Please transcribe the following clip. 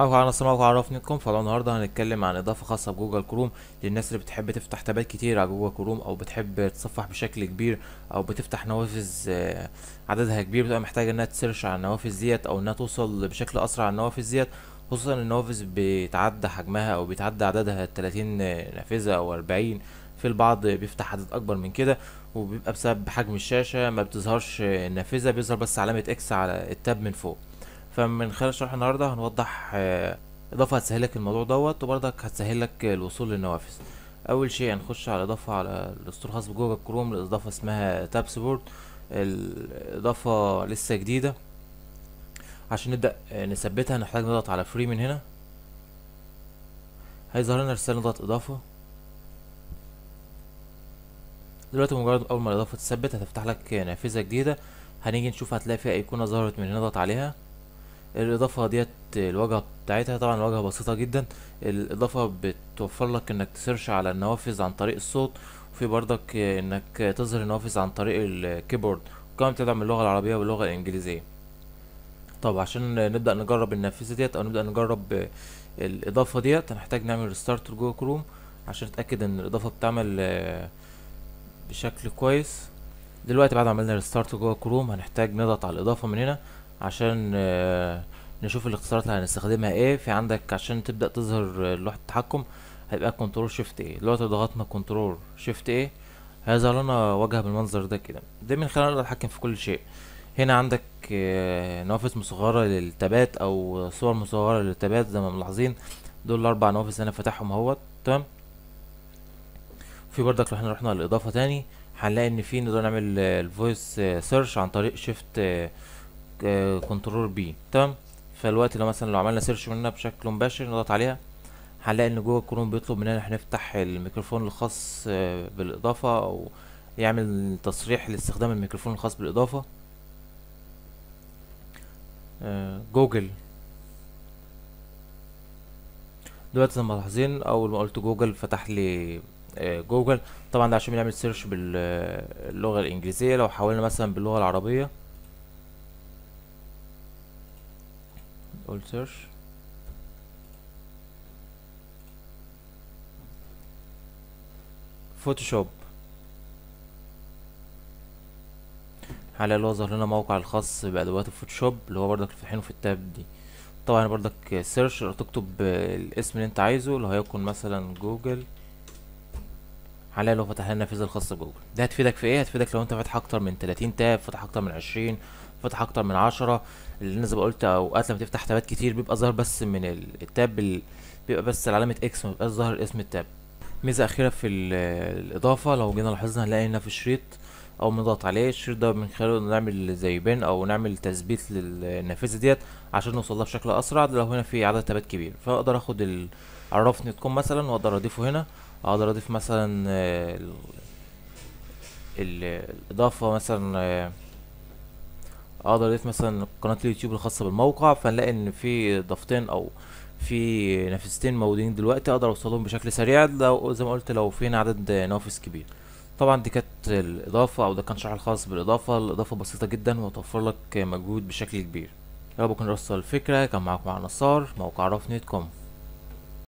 معاكم على نصر معاكم على رف نيكم فلو النهارده هنتكلم عن اضافه خاصه بجوجل كروم للناس اللي بتحب تفتح تابات كتير على جوجل كروم او بتحب تصفح بشكل كبير او بتفتح نوافذ آه، عددها كبير بتبقى محتاجه انها تسيرش على النوافذ ديت او انها توصل بشكل اسرع على النوافذ ديت خصوصا النوافذ بيتعدى حجمها او بيتعدى عددها 30 نافذه او 40 في البعض بيفتح عدد اكبر من كده وبيبقى بسبب حجم الشاشه ما بتظهرش النافذه بيظهر بس علامه اكس على التاب من فوق فمن خلال شرح النهارده هنوضح آه، اضافه هتسهلك الموضوع دوت وبرضك هتسهلك الوصول للنوافذ اول شيء هنخش على اضافه على الاسطول الخاص بجوجل كروم الاضافه اسمها تاب سبورت الاضافه لسه جديده عشان نبدا آه، نثبتها نحتاج نضغط على فري من هنا هيظهر لنا رساله نضغط اضافه دلوقتي مجرد اول ما الاضافه تثبت هتفتح لك نافذه جديده هنيجي نشوف هتلاقي فيها ايقونه ظهرت من هنا نضغط عليها الاضافه ديت الواجهه بتاعتها طبعا الواجهه بسيطه جدا الاضافه بتوفر لك انك تسيرش على النوافذ عن طريق الصوت وفي برضك انك تظهر النوافذ عن طريق الكيبورد وكمان بتدعم اللغه العربيه واللغه الانجليزيه طب عشان نبدا نجرب النافذه ديت او نبدا نجرب الاضافه ديت هنحتاج نعمل ريستارت جوجل كروم عشان نتاكد ان الاضافه بتعمل بشكل كويس دلوقتي بعد ما عملنا ريستارت جوه كروم هنحتاج نضغط على الاضافه من هنا عشان آه، نشوف الاختصارات اللي هنستخدمها ايه في عندك عشان تبدأ تظهر آه، لوحة التحكم هيبقى كنترول شيفت ايه دلوقتي ضغطنا كنترول شيفت ايه هيظهر لنا واجهة بالمنظر ده كده ده من خلال نقدر نتحكم في كل شيء هنا عندك آه، نوافذ مصغرة للتبات او صور مصغرة للتبات زي ما ملاحظين دول الاربع نوافذ انا فاتحهم اهوت تمام في بردك لو احنا رحنا للاضافة تاني هنلاقي ان في نقدر نعمل الفويس سيرش عن طريق شيفت كنترول آه، بي تمام فالوقت لو مثلا لو عملنا سيرش مننا بشكل مباشر نضغط عليها هنلاقي ان جوه الكروم بيطلب مننا احنا نفتح الميكروفون الخاص آه، بالاضافه او يعمل تصريح لاستخدام الميكروفون الخاص بالاضافه جوجل آه، دلوقتي زي ما ملاحظين اول ما قلت جوجل فتح لي جوجل طبعا ده عشان بنعمل سيرش باللغه الانجليزيه لو حاولنا مثلا باللغه العربيه اقول search فوتوشوب على اللي هو ظهر لنا موقع الخاص بادوات الفوتوشوب اللي هو بردك فاتحينه في, في التاب دي طبعا بردك سيرش تكتب الاسم اللي انت عايزه اللي هيكون مثلا جوجل على لو فتحنا النافذه الخاصه بجوجل ده هتفيدك في ايه هتفيدك لو انت فاتح اكتر من 30 تاب فاتح اكتر من 20 فاتح اكتر من 10 انا زي ما قلت اوقات لما تفتح تابات كتير بيبقى ظاهر بس من التاب ال... بيبقى بس علامه اكس ما بيبقاش ظاهر اسم التاب ميزه اخيره في الاضافه لو جينا لاحظنا هنلاقي هنا في شريط او بنضغط عليه الشريط ده من خلاله نعمل زي بين او نعمل تثبيت للنافذه ديت عشان نوصلها بشكل اسرع لو هنا في عدد تابات كبير فاقدر اخد ال... عرفني تكون مثلا واقدر اضيفه هنا اقدر اضيف مثلا آه، الاضافه مثلا آه، اقدر اضيف مثلا قناه اليوتيوب الخاصه بالموقع فنلاقي ان في اضافتين او في نافذتين موجودين دلوقتي اقدر اوصلهم بشكل سريع لو زي ما قلت لو في عدد نوافذ كبير طبعا دي كانت الاضافه او ده كان شرح الخاص بالاضافه الاضافه بسيطه جدا وتوفر لك مجهود بشكل كبير يا رب اكون رسل الفكره كان معاكم على نصار موقع رفنيت كوم